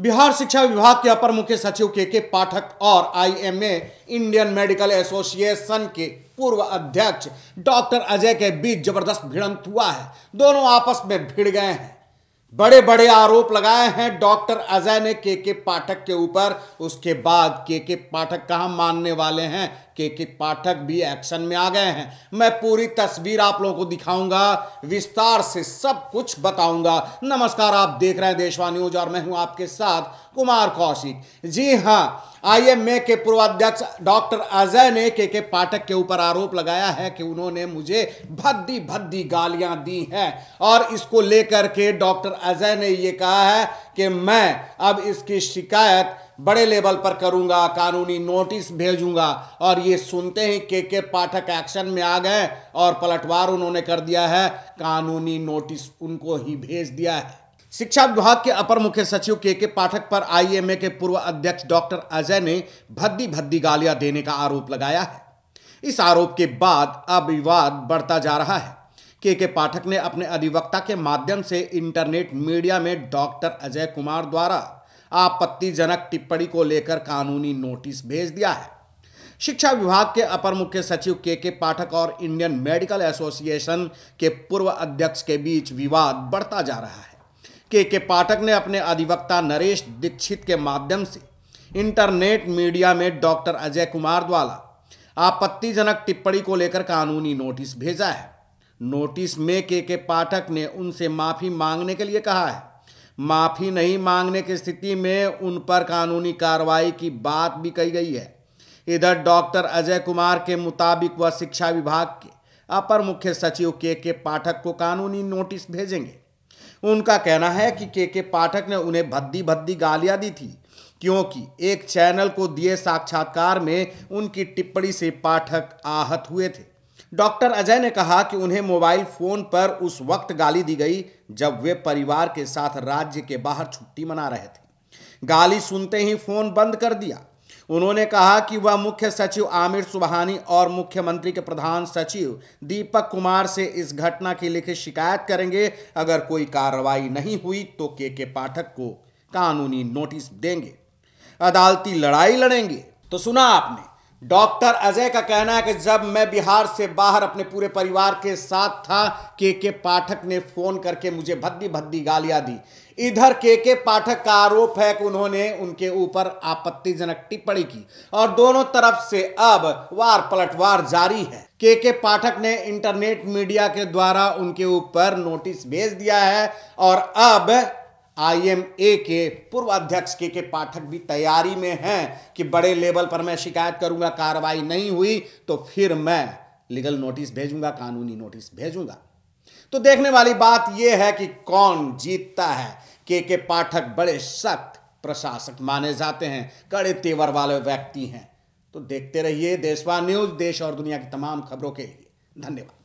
बिहार शिक्षा विभाग के अपर मुख्य सचिव के के पाठक और आईएमए इंडियन मेडिकल एसोसिएशन के पूर्व अध्यक्ष डॉक्टर अजय के बीच जबरदस्त भिड़ंत हुआ है दोनों आपस में भिड़ गए हैं बड़े बड़े आरोप लगाए हैं डॉक्टर अजय ने के के पाठक के ऊपर उसके बाद के के पाठक कहा मानने वाले हैं के के पाठक भी एक्शन में आ गए हैं मैं पूरी तस्वीर आप लोगों को दिखाऊंगा विस्तार से सब कुछ बताऊंगा नमस्कार आप देख रहे हैं देशवा न्यूज और मैं हूं आपके साथ कुमार कौशिक जी हाँ आईएमए के पूर्वाध्यक्ष डॉक्टर अजय ने के के पाठक के ऊपर आरोप लगाया है कि उन्होंने मुझे भद्दी भद्दी गालियां दी हैं और इसको लेकर के डॉक्टर अजय ने ये कहा है कि मैं अब इसकी शिकायत बड़े लेवल पर करूंगा कानूनी नोटिस भेजूंगा और ये सुनते ही के के पाठक एक्शन में आ गए और पलटवार उन्होंने कर दिया है कानूनी नोटिस उनको ही भेज दिया है शिक्षा विभाग के अपर मुख्य सचिव के के पाठक पर आईएमए के पूर्व अध्यक्ष डॉक्टर अजय ने भद्दी भद्दी गालियां देने का आरोप लगाया है इस आरोप के बाद अब विवाद बढ़ता जा रहा है के के पाठक ने अपने अधिवक्ता के माध्यम से इंटरनेट मीडिया में डॉक्टर अजय कुमार द्वारा आपत्तिजनक टिप्पणी को लेकर कानूनी नोटिस भेज दिया है शिक्षा विभाग के अपर मुख्य सचिव के के पाठक और इंडियन मेडिकल एसोसिएशन के पूर्व अध्यक्ष के बीच विवाद बढ़ता जा रहा है के के पाठक ने अपने अधिवक्ता नरेश दीक्षित के माध्यम से इंटरनेट मीडिया में डॉक्टर अजय कुमार द्वारा आपत्तिजनक टिप्पणी को लेकर कानूनी नोटिस भेजा है नोटिस में के के पाठक ने उनसे माफी मांगने के लिए कहा है माफ़ी नहीं मांगने की स्थिति में उन पर कानूनी कार्रवाई की बात भी कही गई है इधर डॉक्टर अजय कुमार के मुताबिक वह शिक्षा विभाग के अपर मुख्य सचिव के के पाठक को कानूनी नोटिस भेजेंगे उनका कहना है कि के के पाठक ने उन्हें भद्दी भद्दी गालियां दी थी क्योंकि एक चैनल को दिए साक्षात्कार में उनकी टिप्पणी से पाठक आहत हुए थे डॉक्टर अजय ने कहा कि उन्हें मोबाइल फोन पर उस वक्त गाली दी गई जब वे परिवार के साथ राज्य के बाहर छुट्टी मना रहे थे गाली सुनते ही फोन बंद कर दिया उन्होंने कहा कि वह मुख्य सचिव आमिर सुबहानी और मुख्यमंत्री के प्रधान सचिव दीपक कुमार से इस घटना की लिखित शिकायत करेंगे अगर कोई कार्रवाई नहीं हुई तो के के पाठक को कानूनी नोटिस देंगे अदालती लड़ाई लड़ेंगे तो सुना आपने डॉक्टर अजय का कहना है कि जब मैं बिहार से बाहर अपने पूरे परिवार के साथ था के के पाठक ने फोन करके मुझे भद्दी भद्दी गालियां दी इधर के के पाठक का आरोप है कि उन्होंने उनके ऊपर आपत्तिजनक टिप्पणी की और दोनों तरफ से अब वार पलटवार जारी है के के पाठक ने इंटरनेट मीडिया के द्वारा उनके ऊपर नोटिस भेज दिया है और अब आईएमए के पूर्व अध्यक्ष के के पाठक भी तैयारी में हैं कि बड़े लेवल पर मैं शिकायत करूंगा कार्रवाई नहीं हुई तो फिर मैं लीगल नोटिस भेजूंगा कानूनी नोटिस भेजूंगा तो देखने वाली बात यह है कि कौन जीतता है के के पाठक बड़े सख्त प्रशासक माने जाते हैं कड़े तेवर वाले व्यक्ति हैं तो देखते रहिए देशवा न्यूज देश और दुनिया की तमाम खबरों के लिए धन्यवाद